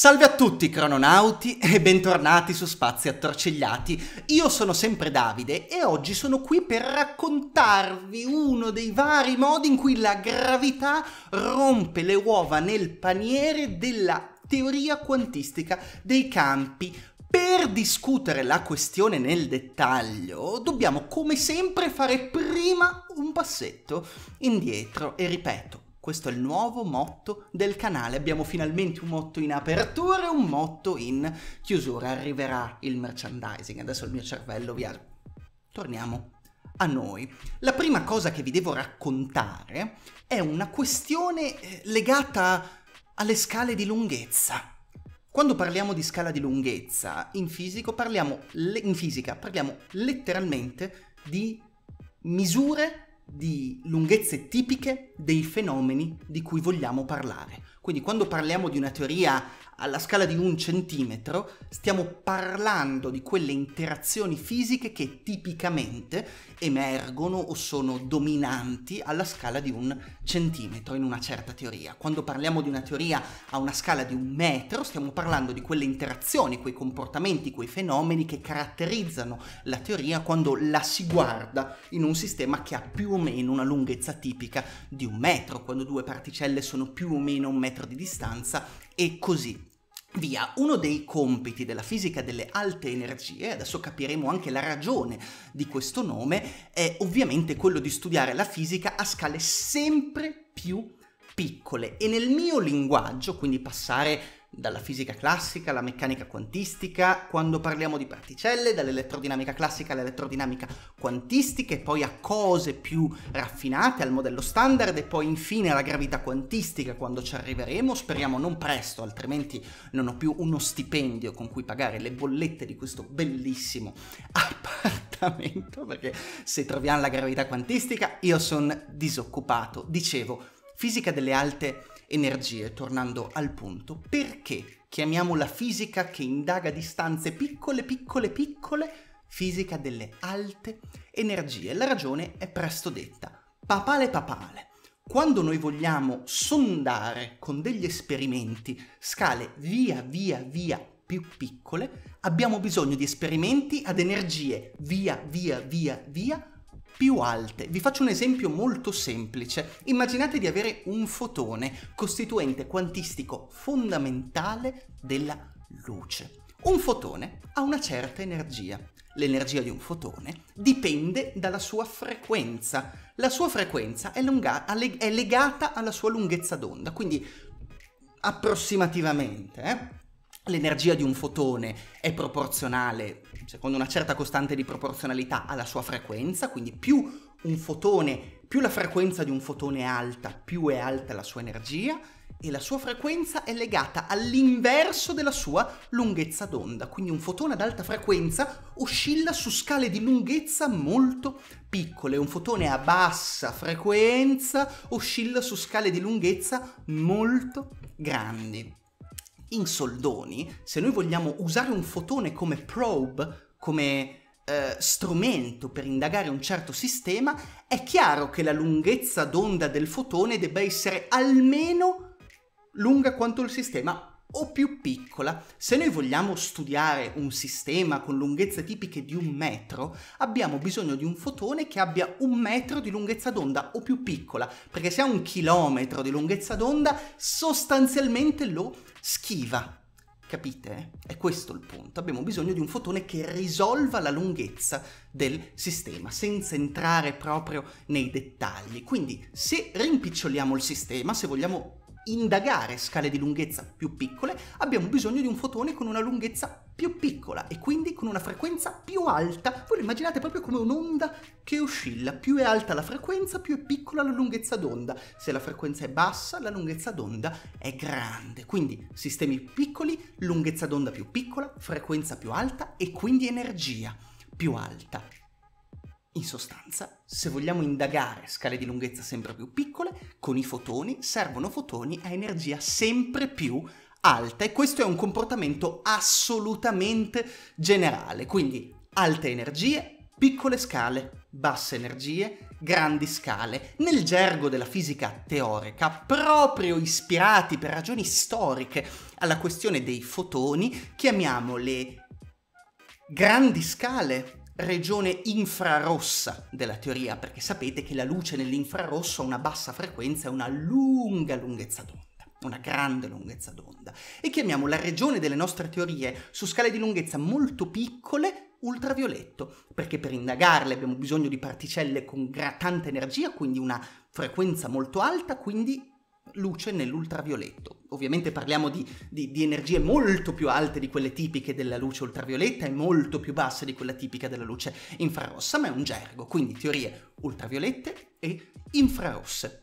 Salve a tutti crononauti e bentornati su Spazi Attorcigliati. Io sono sempre Davide e oggi sono qui per raccontarvi uno dei vari modi in cui la gravità rompe le uova nel paniere della teoria quantistica dei campi per discutere la questione nel dettaglio, dobbiamo come sempre fare prima un passetto indietro e ripeto, questo è il nuovo motto del canale. Abbiamo finalmente un motto in apertura e un motto in chiusura. Arriverà il merchandising. Adesso il mio cervello via. Torniamo a noi. La prima cosa che vi devo raccontare è una questione eh, legata alle scale di lunghezza. Quando parliamo di scala di lunghezza, in, parliamo le- in fisica parliamo letteralmente di misure di lunghezze tipiche dei fenomeni di cui vogliamo parlare. Quindi quando parliamo di una teoria alla scala di un centimetro, stiamo parlando di quelle interazioni fisiche che tipicamente emergono o sono dominanti alla scala di un centimetro in una certa teoria. Quando parliamo di una teoria a una scala di un metro, stiamo parlando di quelle interazioni, quei comportamenti, quei fenomeni che caratterizzano la teoria quando la si guarda in un sistema che ha più o meno una lunghezza tipica di un metro, quando due particelle sono più o meno un metro metro di distanza e così Via, uno dei compiti della fisica delle alte energie, adesso capiremo anche la ragione di questo nome, è ovviamente quello di studiare la fisica a scale sempre più piccole e nel mio linguaggio, quindi passare dalla fisica classica alla meccanica quantistica, quando parliamo di particelle, dall'elettrodinamica classica all'elettrodinamica quantistica e poi a cose più raffinate, al modello standard e poi infine alla gravità quantistica quando ci arriveremo, speriamo non presto, altrimenti non ho più uno stipendio con cui pagare le bollette di questo bellissimo appartamento, perché se troviamo la gravità quantistica io sono disoccupato, dicevo, fisica delle alte energie, tornando al punto, perché chiamiamo la fisica che indaga distanze piccole, piccole, piccole, fisica delle alte energie? La ragione è presto detta, papale papale. Quando noi vogliamo sondare con degli esperimenti scale via via via più piccole, abbiamo bisogno di esperimenti ad energie via via via via più alte. Vi faccio un esempio molto semplice. Immaginate di avere un fotone costituente quantistico fondamentale della luce. Un fotone ha una certa energia. L'energia di un fotone dipende dalla sua frequenza. La sua frequenza è, lunga- è legata alla sua lunghezza d'onda, quindi approssimativamente, eh? l'energia di un fotone è proporzionale, secondo una certa costante di proporzionalità, alla sua frequenza, quindi più un fotone, più la frequenza di un fotone è alta, più è alta la sua energia e la sua frequenza è legata all'inverso della sua lunghezza d'onda, quindi un fotone ad alta frequenza oscilla su scale di lunghezza molto piccole, un fotone a bassa frequenza oscilla su scale di lunghezza molto grandi in soldoni, se noi vogliamo usare un fotone come probe, come eh, strumento per indagare un certo sistema, è chiaro che la lunghezza d'onda del fotone debba essere almeno lunga quanto il sistema o più piccola, se noi vogliamo studiare un sistema con lunghezze tipiche di un metro, abbiamo bisogno di un fotone che abbia un metro di lunghezza d'onda o più piccola, perché se ha un chilometro di lunghezza d'onda, sostanzialmente lo schiva. Capite? Eh? È questo il punto. Abbiamo bisogno di un fotone che risolva la lunghezza del sistema, senza entrare proprio nei dettagli. Quindi, se rimpiccioliamo il sistema, se vogliamo indagare scale di lunghezza più piccole abbiamo bisogno di un fotone con una lunghezza più piccola e quindi con una frequenza più alta. Voi lo immaginate proprio come un'onda che oscilla. Più è alta la frequenza, più è piccola la lunghezza d'onda. Se la frequenza è bassa, la lunghezza d'onda è grande. Quindi sistemi piccoli, lunghezza d'onda più piccola, frequenza più alta e quindi energia più alta. In sostanza, se vogliamo indagare scale di lunghezza sempre più piccole, con i fotoni servono fotoni a energia sempre più alta e questo è un comportamento assolutamente generale, quindi alte energie, piccole scale, basse energie, grandi scale. Nel gergo della fisica teorica, proprio ispirati per ragioni storiche alla questione dei fotoni, chiamiamo le grandi scale regione infrarossa della teoria, perché sapete che la luce nell'infrarosso ha una bassa frequenza e una lunga lunghezza d'onda una grande lunghezza d'onda e chiamiamo la regione delle nostre teorie su scale di lunghezza molto piccole ultravioletto, perché per indagarle abbiamo bisogno di particelle con tanta energia, quindi una frequenza molto alta, quindi luce nell'ultravioletto. Ovviamente parliamo di, di, di, energie molto più alte di quelle tipiche della luce ultravioletta e molto più basse di quella tipica della luce infrarossa, ma è un gergo, quindi teorie ultraviolette e infrarosse.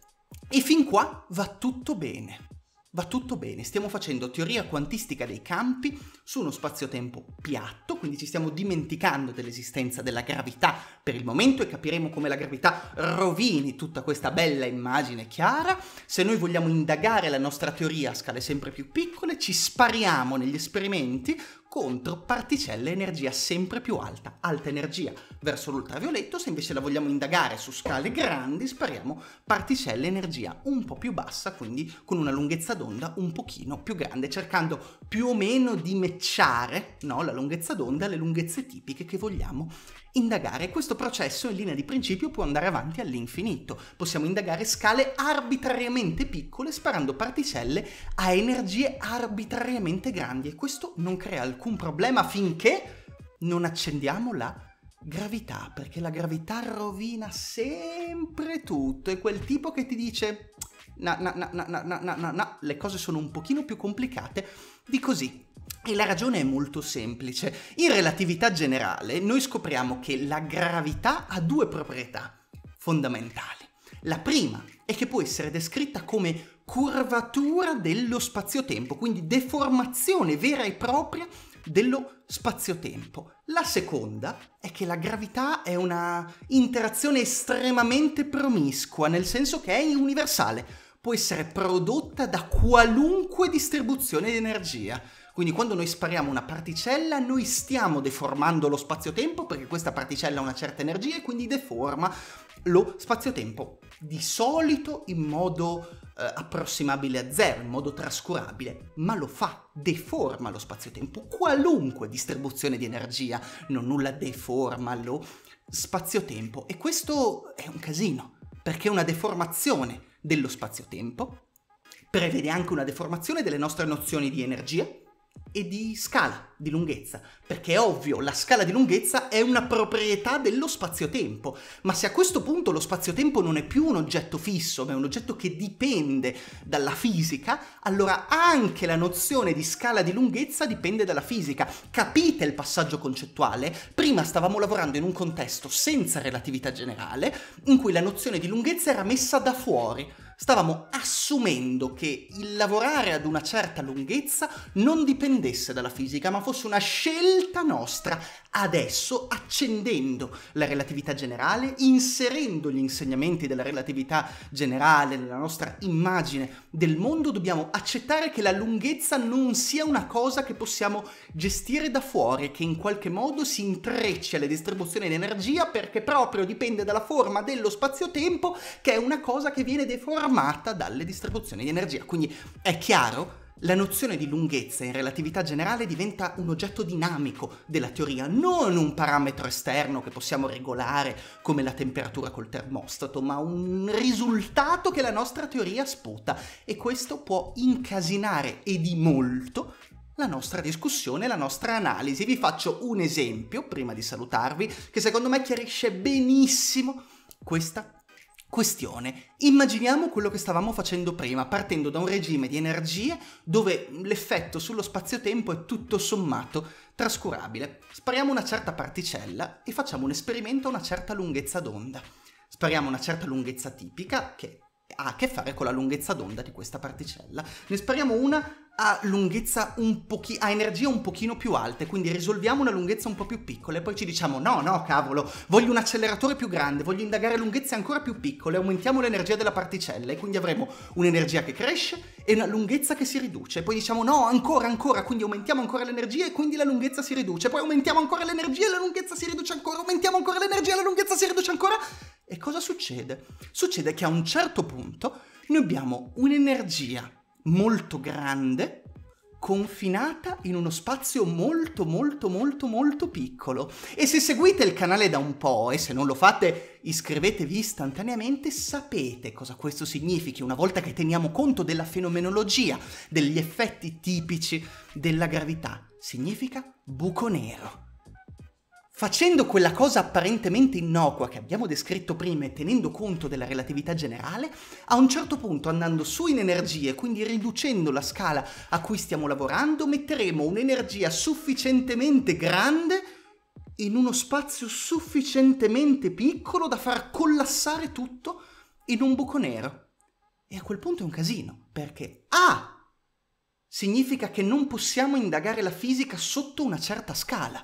E fin qua va tutto bene va tutto bene, stiamo facendo teoria quantistica dei campi su uno spazio-tempo piatto, quindi ci stiamo dimenticando dell'esistenza della gravità per il momento e capiremo come la gravità rovini tutta questa bella immagine chiara. Se noi vogliamo indagare la nostra teoria a scale sempre più piccole, ci spariamo negli esperimenti contro particelle a energia sempre più alta, alta energia verso l'ultravioletto, se invece la vogliamo indagare su scale grandi spariamo particelle a energia un po' più bassa, quindi con una lunghezza d'onda un pochino più grande, cercando più o meno di mecciare no, la lunghezza d'onda alle lunghezze tipiche che vogliamo indagare. Questo processo in linea di principio può andare avanti all'infinito. Possiamo indagare scale arbitrariamente piccole sparando particelle a energie arbitrariamente grandi e questo non crea alcun problema finché non accendiamo la gravità, perché la gravità rovina sempre tutto. e quel tipo che ti dice no, no, no, no, no, no, no, no, le cose sono un pochino più complicate di così. E la ragione è molto semplice. In relatività generale noi scopriamo che la gravità ha due proprietà fondamentali. La prima è che può essere descritta come curvatura dello spazio-tempo, quindi deformazione vera e propria dello spazio-tempo. La seconda è che la gravità è una interazione estremamente promiscua, nel senso che è universale, può essere prodotta da qualunque distribuzione di energia. Quindi quando noi spariamo una particella, noi stiamo deformando lo spazio-tempo perché questa particella ha una certa energia e quindi deforma lo spazio-tempo di solito in modo eh, approssimabile a zero, in modo trascurabile, ma lo fa, deforma lo spazio-tempo. Qualunque distribuzione di energia non nulla deforma lo spazio-tempo e questo è un casino, perché è una deformazione dello spazio-tempo prevede anche una deformazione delle nostre nozioni di energia e di scala, di lunghezza, perché è ovvio, la scala di lunghezza è una proprietà dello spazio-tempo, ma se a questo punto lo spazio-tempo non è più un oggetto fisso, ma è un oggetto che dipende dalla fisica, allora anche la nozione di scala di lunghezza dipende dalla fisica. Capite il passaggio concettuale? Prima stavamo lavorando in un contesto senza relatività generale, in cui la nozione di lunghezza era messa da fuori stavamo assumendo che il lavorare ad una certa lunghezza non dipendesse dalla fisica, ma fosse una scelta nostra. Adesso, accendendo la relatività generale, inserendo gli insegnamenti della relatività generale nella nostra immagine del mondo, dobbiamo accettare che la lunghezza non sia una cosa che possiamo gestire da fuori, che in qualche modo si intreccia alle distribuzioni di energia perché proprio dipende dalla forma dello spazio-tempo, che è una cosa che viene deformata armata dalle distribuzioni di energia. Quindi è chiaro la nozione di lunghezza in relatività generale diventa un oggetto dinamico della teoria, non un parametro esterno che possiamo regolare come la temperatura col termostato, ma un risultato che la nostra teoria sputa e questo può incasinare e di molto la nostra discussione, la nostra analisi. Vi faccio un esempio, prima di salutarvi, che secondo me chiarisce benissimo questa Questione. Immaginiamo quello che stavamo facendo prima, partendo da un regime di energie dove l'effetto sullo spazio-tempo è tutto sommato trascurabile. Spariamo una certa particella e facciamo un esperimento a una certa lunghezza d'onda. Spariamo una certa lunghezza tipica, che ha a che fare con la lunghezza d'onda di questa particella. Ne spariamo una a lunghezza un pochino, a energie un pochino più alta, quindi risolviamo una lunghezza un po' più piccola e poi ci diciamo no, no, cavolo, voglio un acceleratore più grande, voglio indagare lunghezze ancora più piccole, aumentiamo l'energia della particella e quindi avremo un'energia che cresce e una lunghezza che si riduce, poi diciamo no, ancora, ancora, quindi aumentiamo ancora l'energia e quindi la lunghezza si riduce, poi aumentiamo ancora l'energia e la lunghezza si riduce ancora, aumentiamo ancora l'energia e la lunghezza si riduce ancora e cosa succede? Succede che a un certo punto noi abbiamo un'energia molto grande confinata in uno spazio molto molto molto molto piccolo. E se seguite il canale da un po' e se non lo fate iscrivetevi istantaneamente, sapete cosa questo significhi una volta che teniamo conto della fenomenologia, degli effetti tipici della gravità. Significa buco nero. Facendo quella cosa apparentemente innocua che abbiamo descritto prima e tenendo conto della relatività generale, a un certo punto andando su in energie, quindi riducendo la scala a cui stiamo lavorando, metteremo un'energia sufficientemente grande in uno spazio sufficientemente piccolo da far collassare tutto in un buco nero. E a quel punto è un casino, perché A significa che non possiamo indagare la fisica sotto una certa scala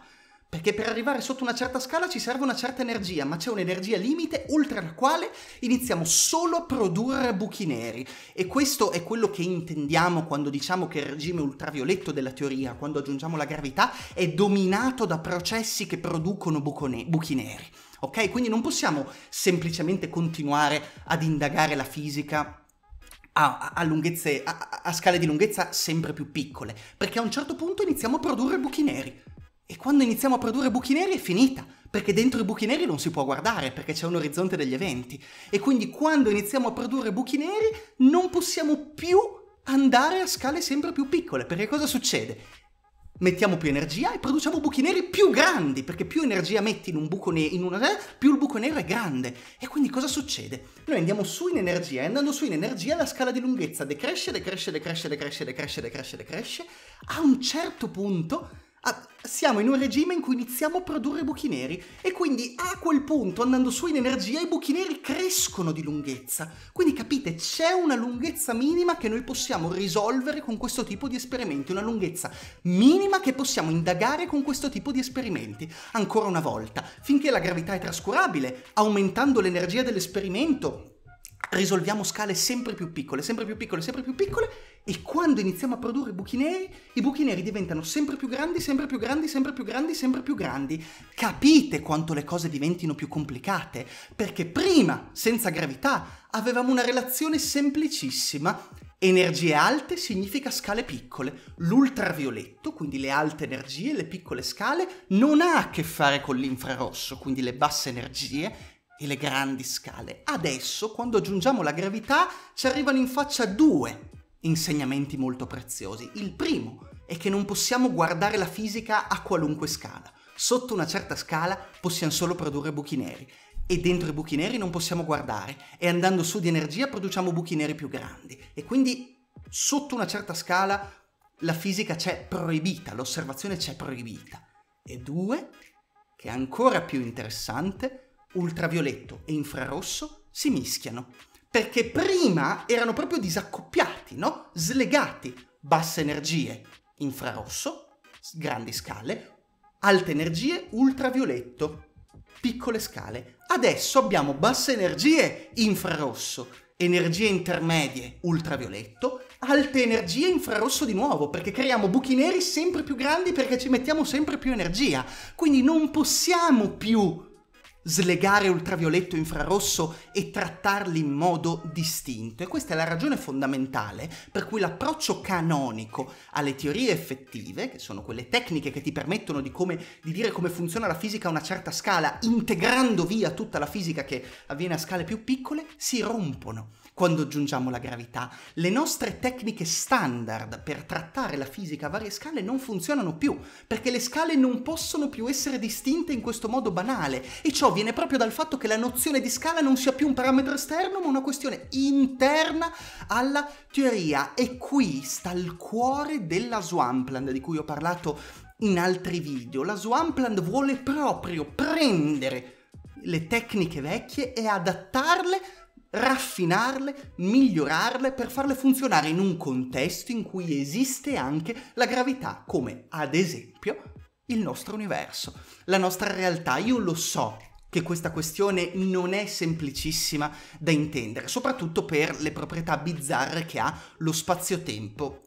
perché per arrivare sotto una certa scala ci serve una certa energia, ma c'è un'energia limite oltre la quale iniziamo solo a produrre buchi neri. E questo è quello che intendiamo quando diciamo che il regime ultravioletto della teoria, quando aggiungiamo la gravità, è dominato da processi che producono ne buchi neri. Ok? Quindi non possiamo semplicemente continuare ad indagare la fisica a, a, lunghezze, a, a, scale di lunghezza sempre più piccole, perché a un certo punto iniziamo a produrre buchi neri. E quando iniziamo a produrre buchi neri è finita, perché dentro i buchi neri non si può guardare, perché c'è un orizzonte degli eventi. E quindi quando iniziamo a produrre buchi neri non possiamo più andare a scale sempre più piccole, perché cosa succede? Mettiamo più energia e produciamo buchi neri più grandi, perché più energia metti in un buco nero, in una, più il buco nero è grande. E quindi cosa succede? Noi andiamo su in energia e andando su in energia la scala di lunghezza decresce, decresce, decresce, decresce, decresce, decresce, decresce, decresce, a un certo punto Ah, siamo in un regime in cui iniziamo a produrre buchi neri e quindi a quel punto, andando su in energia, i buchi neri crescono di lunghezza. Quindi capite, c'è una lunghezza minima che noi possiamo risolvere con questo tipo di esperimenti, una lunghezza minima che possiamo indagare con questo tipo di esperimenti. Ancora una volta, finché la gravità è trascurabile, aumentando l'energia dell'esperimento, risolviamo scale sempre più piccole, sempre più piccole, sempre più piccole e quando iniziamo a produrre buchi neri, i buchi neri diventano sempre più grandi, sempre più grandi, sempre più grandi, sempre più grandi. Capite quanto le cose diventino più complicate? Perché prima, senza gravità, avevamo una relazione semplicissima. Energie alte significa scale piccole. L'ultravioletto, quindi le alte energie, le piccole scale, non ha a che fare con l'infrarosso, quindi le basse energie, e le grandi scale. Adesso, quando aggiungiamo la gravità, ci arrivano in faccia due insegnamenti molto preziosi. Il primo è che non possiamo guardare la fisica a qualunque scala. Sotto una certa scala possiamo solo produrre buchi neri e dentro i buchi neri non possiamo guardare e andando su di energia produciamo buchi neri più grandi e quindi sotto una certa scala la fisica c'è proibita, l'osservazione c'è proibita. E due, che è ancora più interessante, ultravioletto e infrarosso si mischiano, perché prima erano proprio disaccoppiati, no? Slegati, basse energie, infrarosso, grandi scale, alte energie, ultravioletto, piccole scale. Adesso abbiamo basse energie, infrarosso, energie intermedie, ultravioletto, alte energie, infrarosso di nuovo, perché creiamo buchi neri sempre più grandi perché ci mettiamo sempre più energia. Quindi non possiamo più slegare ultravioletto e infrarosso e trattarli in modo distinto. E questa è la ragione fondamentale per cui l'approccio canonico alle teorie effettive, che sono quelle tecniche che ti permettono di, come, di, dire come funziona la fisica a una certa scala, integrando via tutta la fisica che avviene a scale più piccole, si rompono quando aggiungiamo la gravità. Le nostre tecniche standard per trattare la fisica a varie scale non funzionano più, perché le scale non possono più essere distinte in questo modo banale, e ciò viene proprio dal fatto che la nozione di scala non sia più un parametro esterno, ma una questione interna alla teoria. E qui sta il cuore della Swampland, di cui ho parlato in altri video. La Swampland vuole proprio prendere le tecniche vecchie e adattarle raffinarle, migliorarle per farle funzionare in un contesto in cui esiste anche la gravità, come ad esempio il nostro universo, la nostra realtà. Io lo so che questa questione non è semplicissima da intendere, soprattutto per le proprietà bizzarre che ha lo spazio-tempo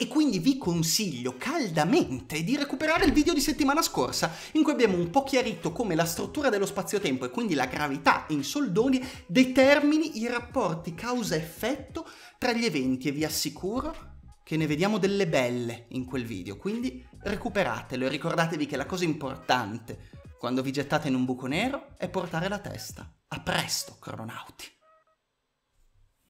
e quindi vi consiglio caldamente di recuperare il video di settimana scorsa in cui abbiamo un po' chiarito come la struttura dello spazio-tempo e quindi la gravità in soldoni determini i rapporti causa-effetto tra gli eventi e vi assicuro che ne vediamo delle belle in quel video, quindi recuperatelo e ricordatevi che la cosa importante quando vi gettate in un buco nero è portare la testa. A presto, cronauti!